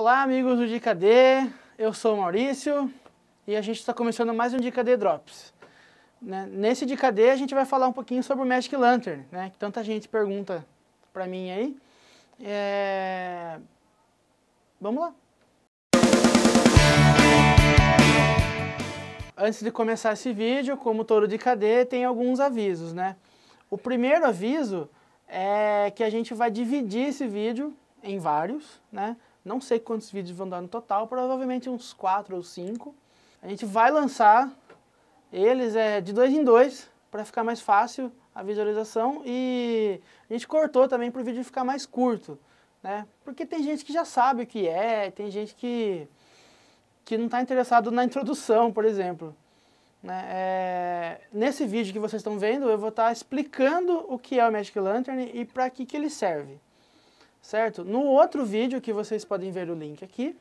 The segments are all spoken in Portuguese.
Olá, amigos do Dica D. Eu sou o Maurício e a gente está começando mais um Dica D Drops. Né? Nesse Dica D a gente vai falar um pouquinho sobre o Magic Lantern, né? que tanta gente pergunta para mim aí. É... Vamos lá. Antes de começar esse vídeo, como todo Dica D, tem alguns avisos, né? O primeiro aviso é que a gente vai dividir esse vídeo em vários, né? Não sei quantos vídeos vão dar no total, provavelmente uns 4 ou 5. A gente vai lançar eles é, de dois em dois para ficar mais fácil a visualização e a gente cortou também para o vídeo ficar mais curto, né? Porque tem gente que já sabe o que é, tem gente que, que não está interessado na introdução, por exemplo. Né? É, nesse vídeo que vocês estão vendo, eu vou estar tá explicando o que é o Magic Lantern e para que, que ele serve certo? No outro vídeo, que vocês podem ver o link aqui,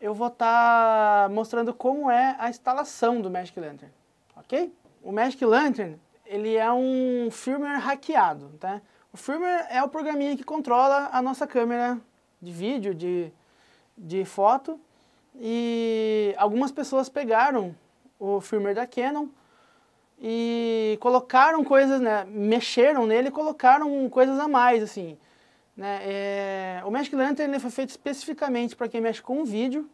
eu vou estar tá mostrando como é a instalação do Magic Lantern, ok? O Magic Lantern, ele é um firmware hackeado, tá? O firmware é o programinha que controla a nossa câmera de vídeo, de, de foto, e algumas pessoas pegaram o firmware da Canon e colocaram coisas, né, mexeram nele e colocaram coisas a mais, assim, né? É, o Magic Lantern ele foi feito especificamente para quem mexe com vídeo.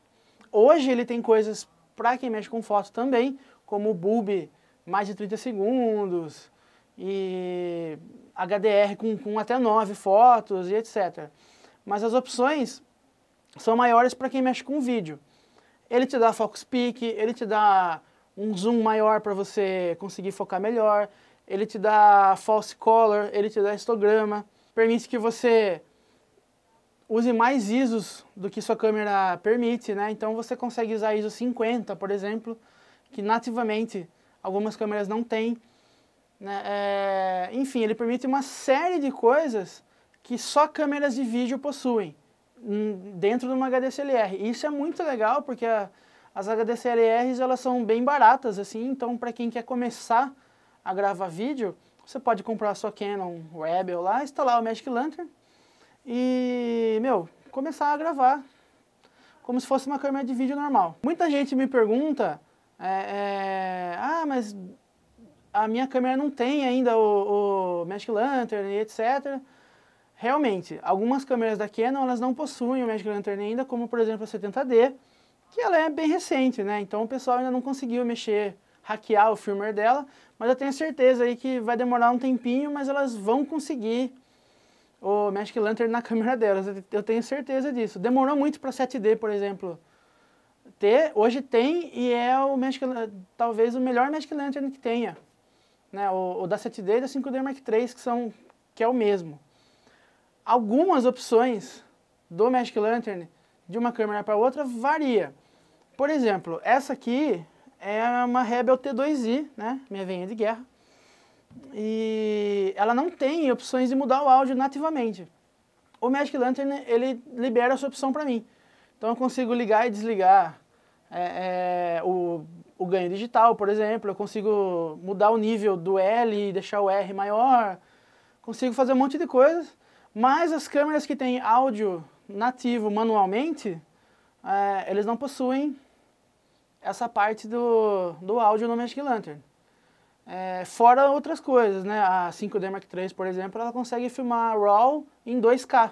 Hoje ele tem coisas para quem mexe com foto também, como o Bulb mais de 30 segundos e HDR com, com até 9 fotos e etc. Mas as opções são maiores para quem mexe com vídeo. Ele te dá focus peak, ele te dá um zoom maior para você conseguir focar melhor, ele te dá false color, ele te dá histograma permite que você use mais ISOs do que sua câmera permite, né? Então você consegue usar ISO 50, por exemplo, que nativamente algumas câmeras não têm. Né? É, enfim, ele permite uma série de coisas que só câmeras de vídeo possuem hum, dentro de uma HDCLR. isso é muito legal porque a, as HDCLRs elas são bem baratas assim, então para quem quer começar a gravar vídeo, você pode comprar a sua Canon Rebel lá, instalar o Magic Lantern e, meu, começar a gravar como se fosse uma câmera de vídeo normal. Muita gente me pergunta, é, é, ah, mas a minha câmera não tem ainda o, o Magic Lantern e etc. Realmente, algumas câmeras da Canon elas não possuem o Magic Lantern ainda, como por exemplo a 70D, que ela é bem recente, né? Então o pessoal ainda não conseguiu mexer hackear o firmware dela, mas eu tenho certeza aí que vai demorar um tempinho, mas elas vão conseguir o Magic Lantern na câmera delas, eu tenho certeza disso. Demorou muito para 7D, por exemplo, ter, hoje tem e é o Magic, talvez o melhor Magic Lantern que tenha, né, o, o da 7D e da 5D Mark III, que, são, que é o mesmo. Algumas opções do Magic Lantern de uma câmera para outra varia. Por exemplo, essa aqui é uma Rebel T2i, né? Minha venha de guerra. E ela não tem opções de mudar o áudio nativamente. O Magic Lantern, ele libera essa opção para mim. Então eu consigo ligar e desligar é, é, o, o ganho digital, por exemplo. Eu consigo mudar o nível do L e deixar o R maior. Consigo fazer um monte de coisas. Mas as câmeras que têm áudio nativo manualmente, é, eles não possuem essa parte do, do áudio no Magic Lantern. É, fora outras coisas, né? A 5D Mark III, por exemplo, ela consegue filmar RAW em 2K.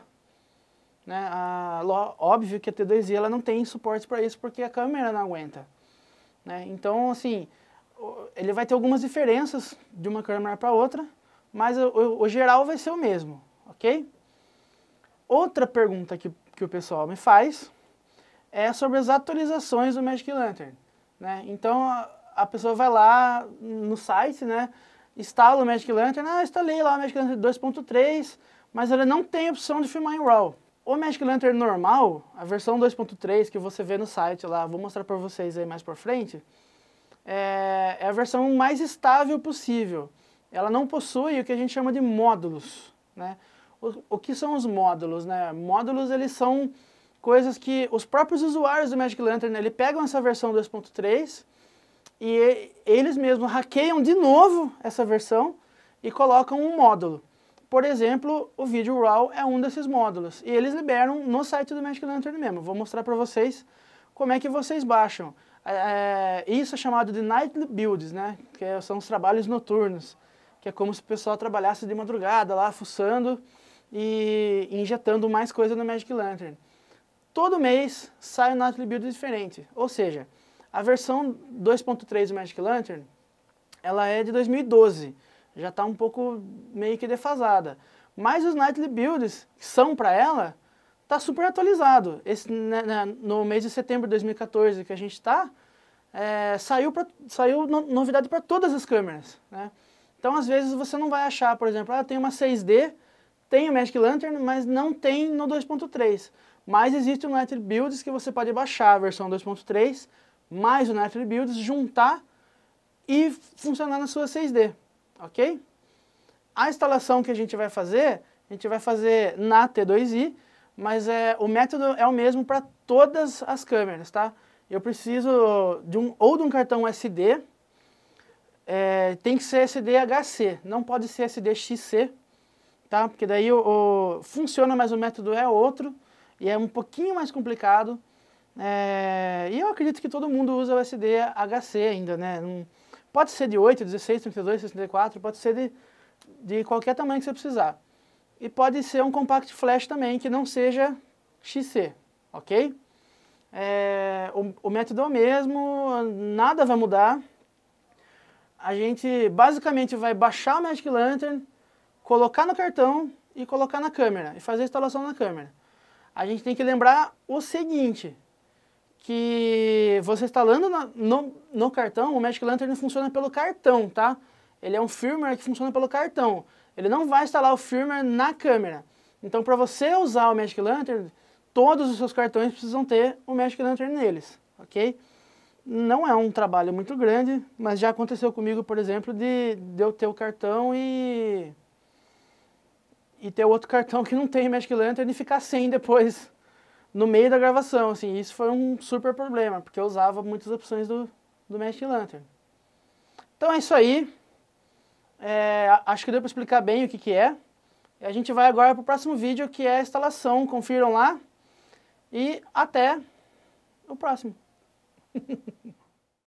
Né? A, óbvio que a T2i ela não tem suporte para isso porque a câmera não aguenta. Né? Então, assim, ele vai ter algumas diferenças de uma câmera para outra, mas o, o, o, geral vai ser o mesmo, ok? Outra pergunta que, que o pessoal me faz é sobre as atualizações do Magic Lantern. Né? Então a, a pessoa vai lá no site, né? instala o Magic Lantern, ah, instalei lá o Magic Lantern 2.3, mas ele não tem opção de filmar em RAW. O Magic Lantern normal, a versão 2.3 que você vê no site lá, vou mostrar para vocês aí mais para frente, é, é a versão mais estável possível. Ela não possui o que a gente chama de módulos, né? O, o que são os módulos, né? Módulos, eles são coisas que os próprios usuários do Magic Lantern, né, ele pegam essa versão 2.3 e eles mesmos hackeiam de novo essa versão e colocam um módulo. Por exemplo, o vídeo RAW é um desses módulos e eles liberam no site do Magic Lantern mesmo. Vou mostrar para vocês como é que vocês baixam. É, é, isso é chamado de night builds, né? Que é, são os trabalhos noturnos, que é como se o pessoal trabalhasse de madrugada lá, fuçando e injetando mais coisa no Magic Lantern todo mês sai um Nightly Build diferente. Ou seja, a versão 2.3 do Magic Lantern, ela é de 2012, já está um pouco meio que defasada. Mas os Nightly Builds, que são para ela, está super atualizado. Esse, né, né, no mês de setembro de 2014 que a gente está, é, saiu, pra, saiu no, novidade para todas as câmeras. Né? Então, às vezes, você não vai achar, por exemplo, ah, tem uma 6D, tem o Magic Lantern, mas não tem no 2.3. Mas existe o Nightly Builds que você pode baixar a versão 2.3 mais o Nightly Builds, juntar e funcionar na sua 6D, ok? A instalação que a gente vai fazer, a gente vai fazer na T2i, mas é, o método é o mesmo para todas as câmeras, tá? Eu preciso de um, ou de um cartão SD, é, tem que ser SDHC, não pode ser SDXC, tá? Porque daí o, o, funciona, mas o método é outro, e é um pouquinho mais complicado. É, e eu acredito que todo mundo usa USB HC ainda, né? Não, pode ser de 8, 16, 32, 64, pode ser de, de qualquer tamanho que você precisar. E pode ser um compact flash também, que não seja XC, ok? É, o, o método é o mesmo, nada vai mudar. A gente basicamente vai baixar o Magic Lantern, colocar no cartão e colocar na câmera, e fazer a instalação na câmera a gente tem que lembrar o seguinte, que você instalando na, no, no cartão, o Magic Lantern funciona pelo cartão, tá? Ele é um firmware que funciona pelo cartão. Ele não vai instalar o firmware na câmera. Então, para você usar o Magic Lantern, todos os seus cartões precisam ter o Magic Lantern neles, ok? Não é um trabalho muito grande, mas já aconteceu comigo, por exemplo, de, de eu ter o cartão e e ter outro cartão que não tem Magic Lantern e ficar sem depois, no meio da gravação, assim. Isso foi um super problema, porque eu usava muitas opções do, do Magic Lantern. Então é isso aí. É, acho que deu para explicar bem o que, que é. E a gente vai agora para o próximo vídeo, que é a instalação. Confiram lá. E até o próximo.